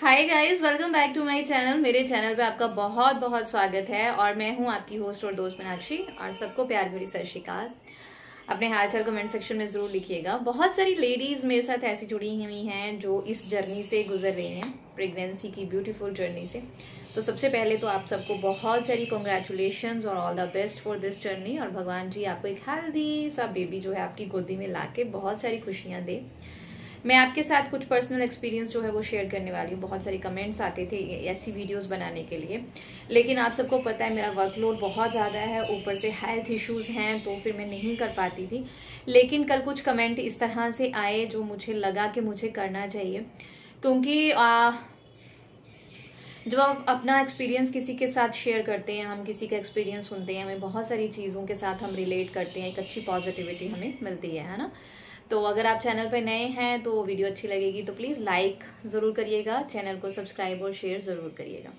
hi guys welcome back to my channel मेरे channel पे आपका बहुत बहुत स्वागत है और मैं हूँ आपकी होस्ट और दोस्त मीनाक्षी और सबको प्यार भरी सत श्रीकाल अपने हालचाल कमेंट सेक्शन में ज़रूर लिखिएगा बहुत सारी लेडीज़ मेरे साथ ऐसी जुड़ी हुई हैं जो इस जर्नी से गुजर रही हैं प्रेगनेंसी की ब्यूटीफुल जर्नी से तो सबसे पहले तो आप सबको बहुत सारी कॉन्ग्रेचुलेशन और all the best for this journey और भगवान जी आपको एक हेल्दी सा बेबी जो है आपकी गोदी में ला बहुत सारी खुशियाँ दें मैं आपके साथ कुछ पर्सनल एक्सपीरियंस जो है वो शेयर करने वाली हूँ बहुत सारे कमेंट्स आते थे ऐसी वीडियोस बनाने के लिए लेकिन आप सबको पता है मेरा वर्कलोड बहुत ज़्यादा है ऊपर से हेल्थ इश्यूज़ हैं तो फिर मैं नहीं कर पाती थी लेकिन कल कुछ कमेंट इस तरह से आए जो मुझे लगा कि मुझे करना चाहिए क्योंकि जब आप अपना एक्सपीरियंस किसी के साथ शेयर करते हैं हम किसी का एक्सपीरियंस सुनते हैं हमें बहुत सारी चीज़ों के साथ हम रिलेट करते हैं एक अच्छी पॉजिटिविटी हमें मिलती है है ना तो अगर आप चैनल पर नए हैं तो वीडियो अच्छी लगेगी तो प्लीज़ लाइक ज़रूर करिएगा चैनल को सब्सक्राइब और शेयर ज़रूर करिएगा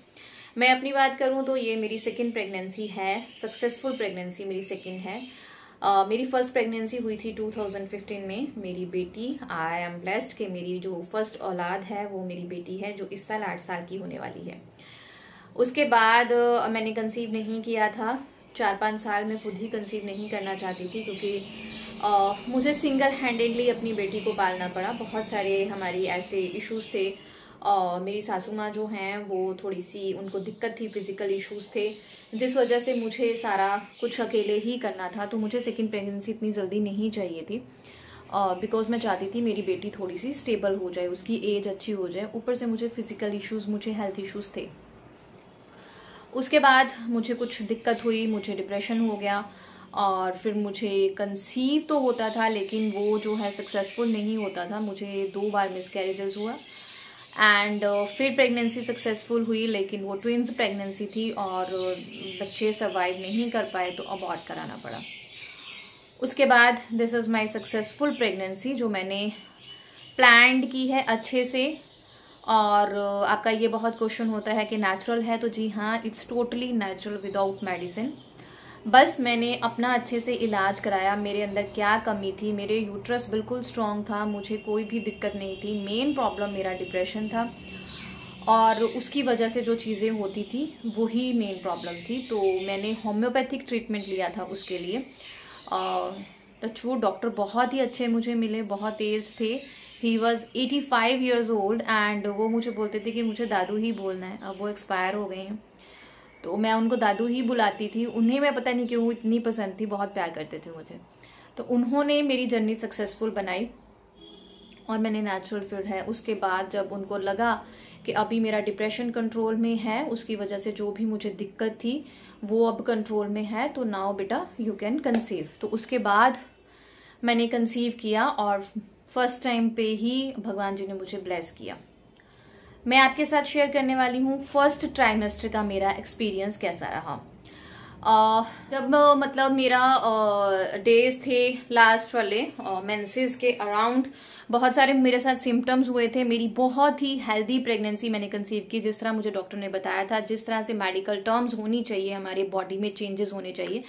मैं अपनी बात करूं तो ये मेरी सेकेंड प्रेगनेंसी है सक्सेसफुल प्रेगनेंसी मेरी सेकेंड है Uh, मेरी फर्स्ट प्रेगनेंसी हुई थी 2015 में मेरी बेटी आई एम ब्लेस्ड कि मेरी जो फर्स्ट औलाद है वो मेरी बेटी है जो इस साल आठ साल की होने वाली है उसके बाद uh, मैंने कंसीव नहीं किया था चार पाँच साल में खुद ही कंसीव नहीं करना चाहती थी क्योंकि आ, मुझे सिंगल हैंडेडली अपनी बेटी को पालना पड़ा बहुत सारे हमारी ऐसे इश्यूज़ थे आ, मेरी सासू माँ जो हैं वो थोड़ी सी उनको दिक्कत थी फिज़िकल इश्यूज़ थे जिस वजह से मुझे सारा कुछ अकेले ही करना था तो मुझे सेकेंड प्रेगनेंसी इतनी जल्दी नहीं चाहिए थी बिकॉज uh, मैं चाहती थी मेरी बेटी थोड़ी सी स्टेबल हो जाए उसकी एज अच्छी हो जाए ऊपर से मुझे फिज़िकल इश्यूज़ मुझे हेल्थ इश्यूज़ थे उसके बाद मुझे कुछ दिक्कत हुई मुझे डिप्रेशन हो गया और फिर मुझे कंसीव तो होता था लेकिन वो जो है सक्सेसफुल नहीं होता था मुझे दो बार मिस हुआ एंड uh, फिर प्रेगनेंसी सक्सेसफुल हुई लेकिन वो ट्विंस प्रेगनेंसी थी और uh, बच्चे सर्वाइव नहीं कर पाए तो अबॉर्ड कराना पड़ा उसके बाद this is my successful pregnancy जो मैंने प्लान की है अच्छे से और uh, आपका ये बहुत क्वेश्चन होता है कि नेचुरल है तो जी हाँ it's totally natural without medicine बस मैंने अपना अच्छे से इलाज कराया मेरे अंदर क्या कमी थी मेरे यूट्रस बिल्कुल स्ट्रांग था मुझे कोई भी दिक्कत नहीं थी मेन प्रॉब्लम मेरा डिप्रेशन था और उसकी वजह से जो चीज़ें होती थी वही मेन प्रॉब्लम थी तो मैंने होम्योपैथिक ट्रीटमेंट लिया था उसके लिए टचवू डॉक्टर बहुत ही अच्छे मुझे मिले बहुत तेज थे he was eighty five years old and वो मुझे बोलते थे कि मुझे दादू ही बोलना है अब वो एक्सपायर हो गए हैं तो मैं उनको दादू ही बुलाती थी उन्हें मैं पता नहीं क्यों इतनी पसंद थी बहुत प्यार करते थे मुझे तो उन्होंने मेरी जर्नी सक्सेसफुल बनाई और मैंने नेचुरल फील्ड है उसके बाद जब उनको लगा कि अभी मेरा डिप्रेशन कंट्रोल में है उसकी वजह से जो भी मुझे दिक्कत थी वो अब कंट्रोल में है तो नाउ बेटा यू कैन कंसीव तो उसके बाद मैंने कंसीव किया और फर्स्ट टाइम पे ही भगवान जी ने मुझे ब्लेस किया मैं आपके साथ शेयर करने वाली हूँ फर्स्ट ट्राइमेस्टर का मेरा एक्सपीरियंस कैसा रहा Uh, जब uh, मतलब मेरा डेज uh, थे लास्ट वाले मेंसेस के अराउंड बहुत सारे मेरे साथ सिम्टम्स हुए थे मेरी बहुत ही हेल्दी प्रेगनेंसी मैंने कंसीव की जिस तरह मुझे डॉक्टर ने बताया था जिस तरह से मेडिकल टर्म्स होनी चाहिए हमारे बॉडी में चेंजेस होने चाहिए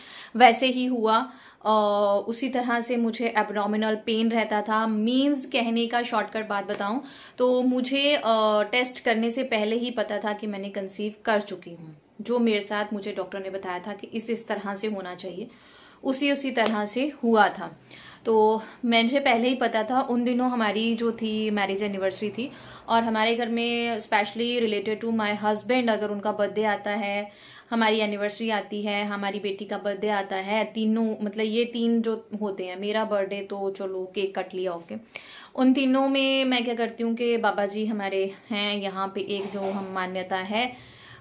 वैसे ही हुआ उसी तरह से मुझे एबनॉमिनल पेन रहता था मीन्स कहने का शॉर्टकट बात बताऊं तो मुझे टेस्ट करने से पहले ही पता था कि मैंने कंसीव कर चुकी हूँ जो मेरे साथ मुझे डॉक्टर ने बताया था कि इस इस तरह से होना चाहिए उसी उसी तरह से हुआ था तो मुझे पहले ही पता था उन दिनों हमारी जो थी मैरिज एनिवर्सरी थी और हमारे घर में specially related to my husband अगर उनका बर्थडे आता है हमारी एनिवर्सरी आती है हमारी बेटी का बर्थडे आता है तीनों मतलब ये तीन जो होते हैं मेरा बर्थडे तो चलो केक कट लिया ओके उन तीनों में मैं क्या करती हूँ कि बाबा जी हमारे हैं यहाँ पे एक जो हम मान्यता है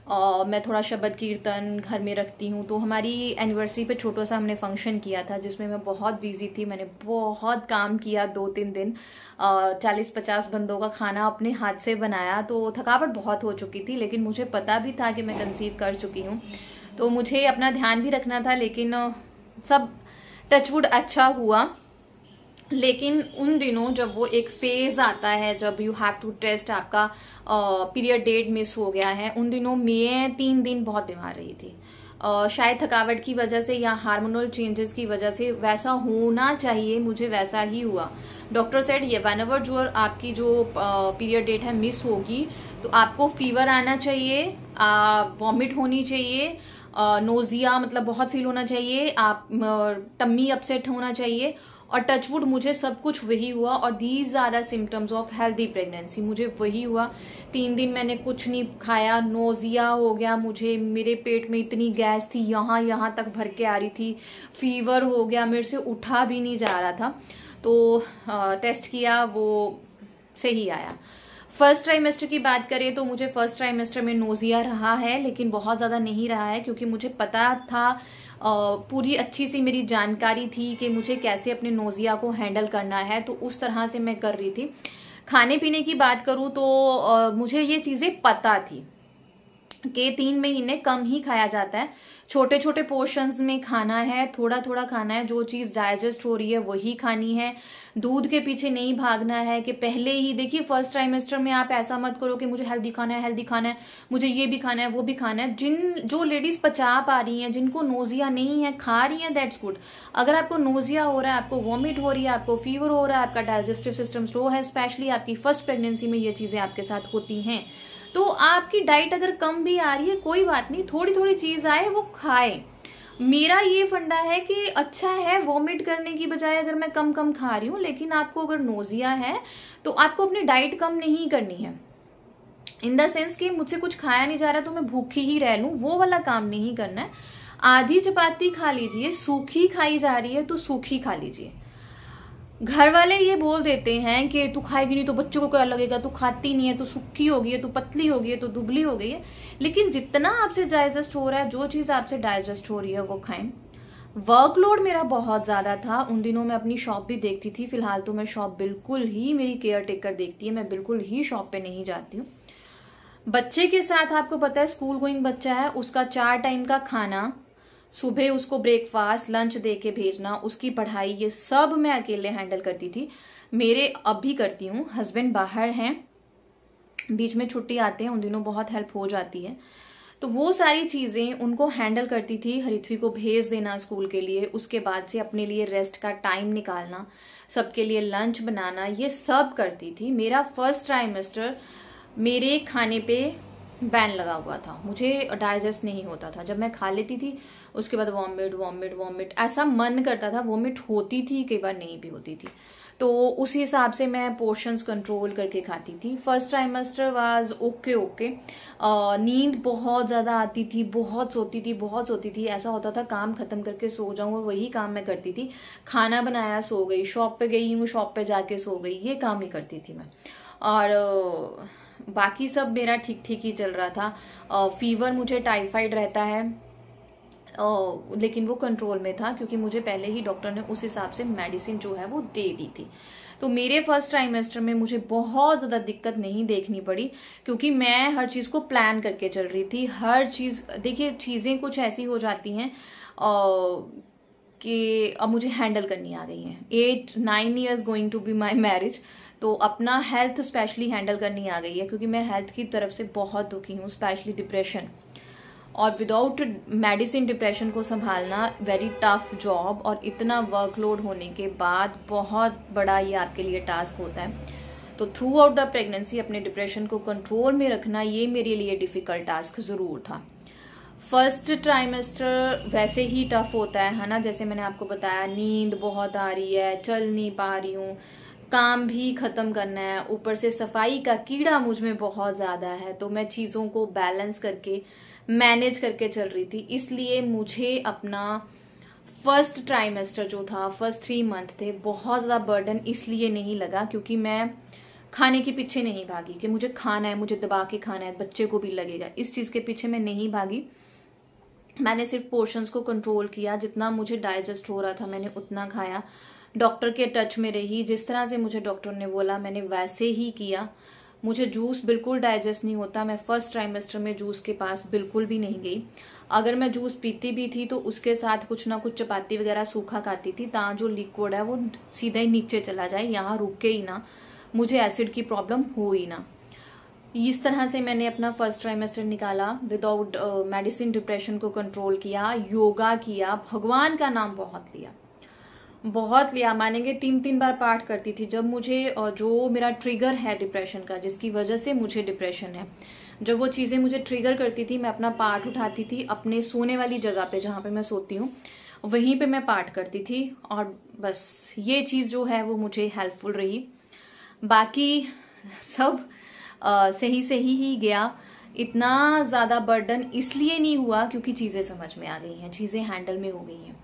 और मैं थोड़ा शब्द कीर्तन घर में रखती हूँ तो हमारी एनिवर्सरी पे छोटा सा हमने फंक्शन किया था जिसमें मैं बहुत बिजी थी मैंने बहुत काम किया दो तीन दिन चालीस पचास बंदों का खाना अपने हाथ से बनाया तो थकावट बहुत हो चुकी थी लेकिन मुझे पता भी था कि मैं कंसीव कर चुकी हूँ तो मुझे अपना ध्यान भी रखना था लेकिन सब टचवुड अच्छा हुआ लेकिन उन दिनों जब वो एक फेज आता है जब यू हैव टू टेस्ट आपका पीरियड डेट मिस हो गया है उन दिनों मैं तीन दिन बहुत बीमार रही थी Uh, शायद थकावट की वजह से या हार्मोनल चेंजेस की वजह से वैसा होना चाहिए मुझे वैसा ही हुआ डॉक्टर सेड ये वन एवर जो आपकी जो पीरियड डेट है मिस होगी तो आपको फीवर आना चाहिए वॉमिट होनी चाहिए नोजिया मतलब बहुत फील होना चाहिए आप टम्मी अपसेट होना चाहिए और टचवुड मुझे सब कुछ वही हुआ और these are are symptoms of healthy pregnancy मुझे वही हुआ तीन दिन मैंने कुछ नहीं खाया नोजिया हो गया मुझे मेरे पेट में इतनी गैस थी यहाँ यहाँ तक भर के आ रही थी फीवर हो गया मेरे से उठा भी नहीं जा रहा था तो आ, टेस्ट किया वो सही आया फर्स्ट ट्राइमेस्टर की बात करें तो मुझे फर्स्ट ट्राइमेस्टर में नोजिया रहा है लेकिन बहुत ज़्यादा नहीं रहा है क्योंकि मुझे पता था पूरी अच्छी सी मेरी जानकारी थी कि मुझे कैसे अपने नोज़िया को हैंडल करना है तो उस तरह से मैं कर रही थी खाने पीने की बात करूँ तो मुझे ये चीज़ें पता थी के तीन महीने कम ही खाया जाता है छोटे छोटे पोर्शंस में खाना है थोड़ा थोड़ा खाना है जो चीज़ डाइजेस्ट हो रही है वही खानी है दूध के पीछे नहीं भागना है कि पहले ही देखिए फर्स्ट ट्राइमेस्टर में आप ऐसा मत करो कि मुझे हेल्दी खाना है हेल्दी खाना है मुझे ये भी खाना है वो भी खाना है जिन जो लेडीज़ पचा पा रही हैं जिनको नोजिया नहीं है खा रही हैं दैट्स गुड अगर आपको नोजिया हो रहा है आपको वॉमिट हो रही है आपको फीवर हो रहा है आपका डाइजेस्टिव सिस्टम स्लो है स्पेशली आपकी फर्स्ट प्रेगनेंसी में ये चीज़ें आपके साथ होती हैं तो आपकी डाइट अगर कम भी आ रही है कोई बात नहीं थोड़ी थोड़ी चीज़ आए वो खाए मेरा ये फंडा है कि अच्छा है वॉमिट करने की बजाय अगर मैं कम कम खा रही हूँ लेकिन आपको अगर नोजिया है तो आपको अपनी डाइट कम नहीं करनी है इन द सेंस कि मुझे कुछ खाया नहीं जा रहा तो मैं भूखी ही रह लूँ वो वाला काम नहीं करना है आधी चपाती खा लीजिए सूखी खाई जा रही है तो सूखी खा लीजिए घर वाले ये बोल देते हैं कि तू खाएगी नहीं तो बच्चों को क्या लगेगा तू खाती नहीं है तू सुखी हो गई है तू पतली हो गई है तू तो दुबली हो गई है लेकिन जितना आपसे डाइजेस्ट हो रहा है जो चीज़ आपसे डाइजेस्ट हो रही है वो खाएं वर्कलोड मेरा बहुत ज़्यादा था उन दिनों मैं अपनी शॉप भी देखती थी फिलहाल तो मैं शॉप बिल्कुल ही मेरी केयर टेकर देखती है मैं बिल्कुल ही शॉप पर नहीं जाती हूँ बच्चे के साथ आपको पता है स्कूल गोइंग बच्चा है उसका चार टाइम का खाना सुबह उसको ब्रेकफास्ट लंच दे के भेजना उसकी पढ़ाई ये सब मैं अकेले हैंडल करती थी मेरे अब भी करती हूँ हस्बैंड बाहर हैं बीच में छुट्टी आते हैं उन दिनों बहुत हेल्प हो जाती है तो वो सारी चीज़ें उनको हैंडल करती थी हरिथ्वी को भेज देना स्कूल के लिए उसके बाद से अपने लिए रेस्ट का टाइम निकालना सबके लिए लंच बनाना ये सब करती थी मेरा फर्स्ट ट्राइमेस्टर मेरे खाने पे बैन लगा हुआ था मुझे डाइजेस्ट नहीं होता था जब मैं खा लेती थी उसके बाद वॉमिट वॉमिट वॉमिट ऐसा मन करता था वॉमिट होती थी कई बार नहीं भी होती थी तो उस हिसाब से मैं पोर्शंस कंट्रोल करके खाती थी first trimester was okay okay नींद बहुत ज़्यादा आती थी बहुत सोती थी बहुत सोती थी ऐसा होता था काम ख़त्म करके सो जाऊँ और वही काम मैं करती थी खाना बनाया सो गई शॉप पे गई हूँ शॉप पे जाके सो गई ये काम ही करती थी मैं और बाकी सब मेरा ठीक ठीक ही चल रहा था फीवर मुझे टाइफाइड रहता है लेकिन वो कंट्रोल में था क्योंकि मुझे पहले ही डॉक्टर ने उस हिसाब से मेडिसिन जो है वो दे दी थी तो मेरे फर्स्ट ट्राइमेस्टर में मुझे बहुत ज़्यादा दिक्कत नहीं देखनी पड़ी क्योंकि मैं हर चीज़ को प्लान करके चल रही थी हर चीज़ देखिए चीज़ें कुछ ऐसी हो जाती हैं कि अब मुझे हैंडल करनी आ गई हैं eight nine years going to be my marriage तो अपना हेल्थ स्पेशली हैंडल करनी आ गई है क्योंकि मैं हेल्थ की तरफ से बहुत दुखी हूँ स्पेशली डिप्रेशन और विदाउट मेडिसिन डिप्रेशन को संभालना वेरी टफ जॉब और इतना वर्कलोड होने के बाद बहुत बड़ा ये आपके लिए टास्क होता है तो थ्रू आउट द प्रेगनेंसी अपने डिप्रेशन को कंट्रोल में रखना ये मेरे लिए डिफ़िकल्ट टास्क ज़रूर था फर्स्ट ट्राइमेस्टर वैसे ही टफ होता है है ना जैसे मैंने आपको बताया नींद बहुत आ रही है चल नहीं पा रही हूँ काम भी ख़त्म करना है ऊपर से सफाई का कीड़ा मुझ में बहुत ज़्यादा है तो मैं चीज़ों को बैलेंस करके मैनेज करके चल रही थी इसलिए मुझे अपना फर्स्ट ट्राइमेस्टर जो था फर्स्ट थ्री मंथ थे बहुत ज़्यादा बर्डन इसलिए नहीं लगा क्योंकि मैं खाने के पीछे नहीं भागी कि मुझे खाना है मुझे दबा के खाना है बच्चे को भी लगेगा इस चीज़ के पीछे मैं नहीं भागी मैंने सिर्फ पोर्शंस को कंट्रोल किया जितना मुझे डाइजेस्ट हो रहा था मैंने उतना खाया डॉक्टर के टच में रही जिस तरह से मुझे डॉक्टर ने बोला मैंने वैसे ही किया मुझे जूस बिल्कुल डाइजेस्ट नहीं होता मैं फर्स्ट ट्राइमेस्टर में जूस के पास बिल्कुल भी नहीं गई अगर मैं जूस पीती भी थी तो उसके साथ कुछ ना कुछ चपाती वगैरह सूखा खाती थी ताँ जो लिक्विड है वो सीधा ही नीचे चला जाए यहाँ रुके ही ना मुझे एसिड की प्रॉब्लम हो ही ना इस तरह से मैंने अपना फर्स्ट ट्राइमेस्टर निकाला विदाउट मेडिसिन डिप्रेशन को कंट्रोल किया योगा किया भगवान का नाम बहुत लिया बहुत लिया मानेंगे तीन तीन बार पाठ करती थी जब मुझे जो मेरा ट्रिगर है डिप्रेशन का जिसकी वजह से मुझे डिप्रेशन है जब वो चीज़ें मुझे ट्रिगर करती थी मैं अपना पाठ उठाती थी अपने सोने वाली जगह पे जहाँ पे मैं सोती हूँ वहीं पे मैं पाठ करती थी और बस ये चीज़ जो है वो मुझे हेल्पफुल रही बाकी सब आ, सही सही ही गया इतना ज़्यादा बर्डन इसलिए नहीं हुआ क्योंकि चीज़ें समझ में आ गई हैं चीज़ें हैंडल में हो गई हैं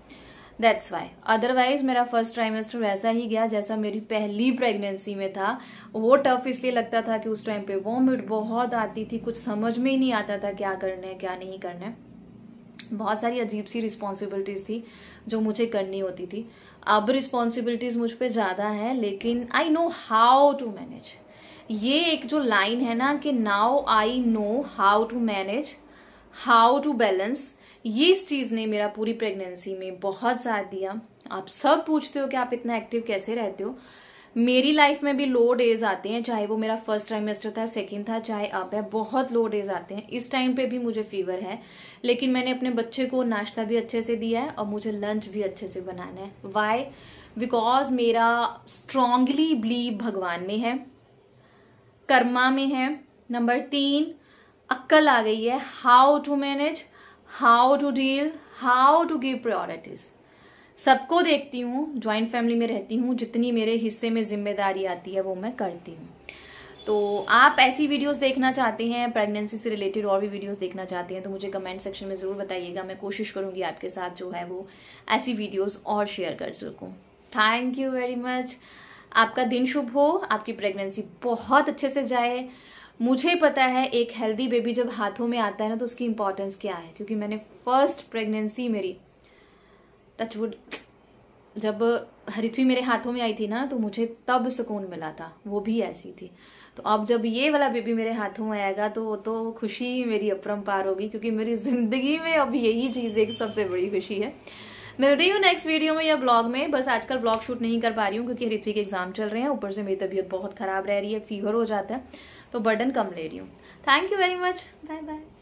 दैट्स वाई अदरवाइज मेरा फर्स्ट ट्राइमेस्टर वैसा ही गया जैसा मेरी पहली प्रेगनेंसी में था वो टफ इसलिए लगता था कि उस टाइम पे वॉमिट बहुत आती थी कुछ समझ में ही नहीं आता था क्या करना है क्या नहीं करना है बहुत सारी अजीब सी रिस्पॉन्सिबिलिटीज़ थी जो मुझे करनी होती थी अब रिस्पॉन्सिबिलिटीज़ मुझ पर ज़्यादा हैं लेकिन I know how to manage ये एक जो लाइन है ना कि now I know how to manage how to balance ये इस चीज़ ने मेरा पूरी प्रेगनेंसी में बहुत साथ दिया आप सब पूछते हो कि आप इतना एक्टिव कैसे रहते हो मेरी लाइफ में भी लो डेज आते हैं चाहे वो मेरा फर्स्ट ट्राइमेस्टर था सेकंड था चाहे अब है बहुत लो डेज आते हैं इस टाइम पे भी मुझे फीवर है लेकिन मैंने अपने बच्चे को नाश्ता भी अच्छे से दिया है और मुझे लंच भी अच्छे से बनाना है वाई बिकॉज मेरा स्ट्रांगली बिलीव भगवान में है कर्मा में है नंबर तीन अक्कल आ गई है how to manage how to deal how to give priorities सबको देखती हूँ ज्वाइंट फैमिली में रहती हूँ जितनी मेरे हिस्से में जिम्मेदारी आती है वो मैं करती हूँ तो आप ऐसी वीडियोस देखना चाहते हैं प्रेगनेंसी से रिलेटेड और भी वीडियोस देखना चाहते हैं तो मुझे कमेंट सेक्शन में ज़रूर बताइएगा मैं कोशिश करूँगी आपके साथ जो है वो ऐसी वीडियोस और शेयर कर सकूँ थैंक यू वेरी मच आपका दिन शुभ हो आपकी प्रेगनेंसी बहुत अच्छे से जाए मुझे पता है एक हेल्दी बेबी जब हाथों में आता है ना तो उसकी इंपॉर्टेंस क्या है क्योंकि मैंने फर्स्ट प्रेगनेंसी मेरी टचवुड जब हरिथवी मेरे हाथों में आई थी ना तो मुझे तब सुकून मिला था वो भी ऐसी थी तो अब जब ये वाला बेबी मेरे हाथों में आएगा तो वो तो खुशी मेरी पार होगी क्योंकि मेरी ज़िंदगी में अब यही चीज़ एक सबसे बड़ी खुशी है मिल रही हूँ नेक्स्ट वीडियो में या ब्लॉग में बस आजकल ब्लॉग शूट नहीं कर पा रही हूँ क्योंकि ऋत्वी के एग्जाम चल रहे हैं ऊपर से मेरी तबीयत बहुत खराब रह रही है फीवर हो जाता है तो बर्डन कम ले रही हूँ thank you very much bye bye